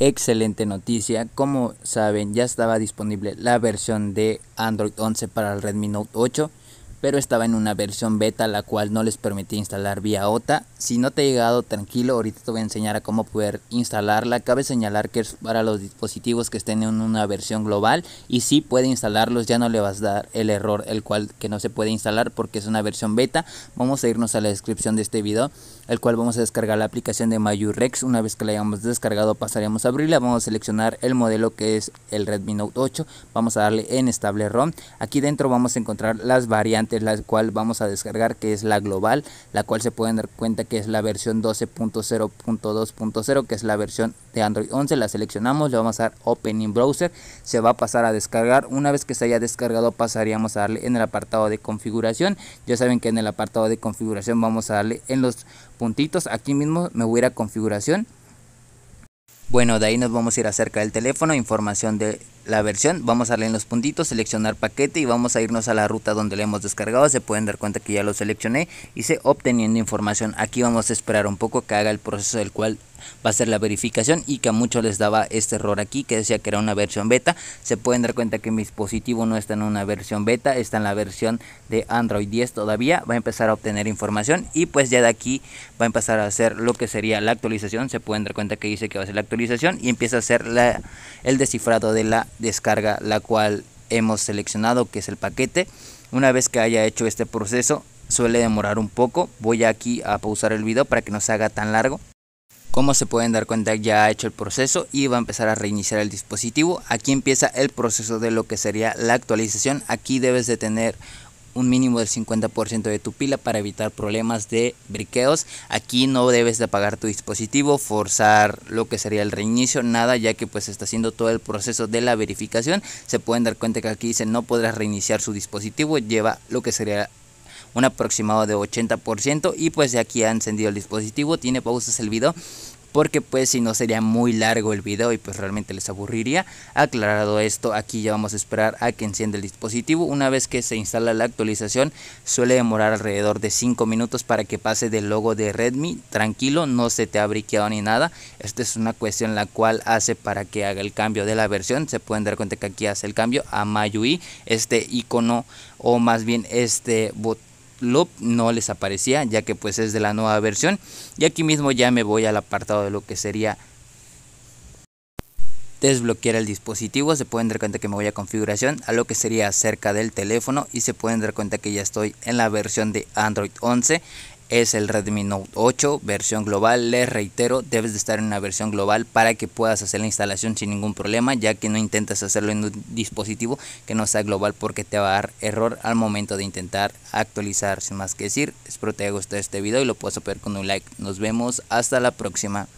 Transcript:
Excelente noticia, como saben ya estaba disponible la versión de Android 11 para el Redmi Note 8 pero estaba en una versión beta la cual no les permitía instalar vía OTA. Si no te ha llegado, tranquilo, ahorita te voy a enseñar a cómo poder instalarla. Cabe señalar que es para los dispositivos que estén en una versión global y si puede instalarlos ya no le vas a dar el error el cual que no se puede instalar porque es una versión beta. Vamos a irnos a la descripción de este video, el cual vamos a descargar la aplicación de MyURex. Una vez que la hayamos descargado, pasaremos a abrirla, vamos a seleccionar el modelo que es el Redmi Note 8, vamos a darle en estable ROM. Aquí dentro vamos a encontrar las variantes la cual vamos a descargar que es la global, la cual se pueden dar cuenta que es la versión 12.0.2.0 que es la versión de Android 11, la seleccionamos, le vamos a dar opening Browser, se va a pasar a descargar, una vez que se haya descargado pasaríamos a darle en el apartado de configuración, ya saben que en el apartado de configuración vamos a darle en los puntitos, aquí mismo me voy a ir a configuración, bueno, de ahí nos vamos a ir acerca del teléfono, información de la versión, vamos a darle en los puntitos, seleccionar paquete y vamos a irnos a la ruta donde le hemos descargado, se pueden dar cuenta que ya lo seleccioné, hice obteniendo información, aquí vamos a esperar un poco que haga el proceso del cual va a ser la verificación y que a muchos les daba este error aquí que decía que era una versión beta. Se pueden dar cuenta que mi dispositivo no está en una versión beta, está en la versión de Android 10 todavía. Va a empezar a obtener información y pues ya de aquí va a empezar a hacer lo que sería la actualización. Se pueden dar cuenta que dice que va a ser la actualización y empieza a hacer el descifrado de la descarga la cual hemos seleccionado que es el paquete. Una vez que haya hecho este proceso, suele demorar un poco. Voy aquí a pausar el video para que no se haga tan largo. Como se pueden dar cuenta ya ha hecho el proceso y va a empezar a reiniciar el dispositivo. Aquí empieza el proceso de lo que sería la actualización. Aquí debes de tener un mínimo del 50% de tu pila para evitar problemas de briqueos. Aquí no debes de apagar tu dispositivo, forzar lo que sería el reinicio, nada, ya que pues está haciendo todo el proceso de la verificación. Se pueden dar cuenta que aquí dice no podrás reiniciar su dispositivo, lleva lo que sería un aproximado de 80% y pues de aquí ha encendido el dispositivo tiene pausas el video porque pues si no sería muy largo el video y pues realmente les aburriría. Aclarado esto, aquí ya vamos a esperar a que encienda el dispositivo. Una vez que se instala la actualización suele demorar alrededor de 5 minutos para que pase del logo de Redmi. Tranquilo, no se te ha briqueado ni nada. Esta es una cuestión la cual hace para que haga el cambio de la versión. Se pueden dar cuenta que aquí hace el cambio a Mayui. este icono o más bien este botón Loop no les aparecía ya que pues es de la nueva versión y aquí mismo ya me voy al apartado de lo que sería desbloquear el dispositivo se pueden dar cuenta que me voy a configuración a lo que sería cerca del teléfono y se pueden dar cuenta que ya estoy en la versión de Android 11 es el Redmi Note 8 versión global. Les reitero, debes de estar en una versión global para que puedas hacer la instalación sin ningún problema, ya que no intentas hacerlo en un dispositivo que no sea global porque te va a dar error al momento de intentar actualizar. Sin más que decir, espero te haya gustado este video y lo puedas apoyar con un like. Nos vemos hasta la próxima.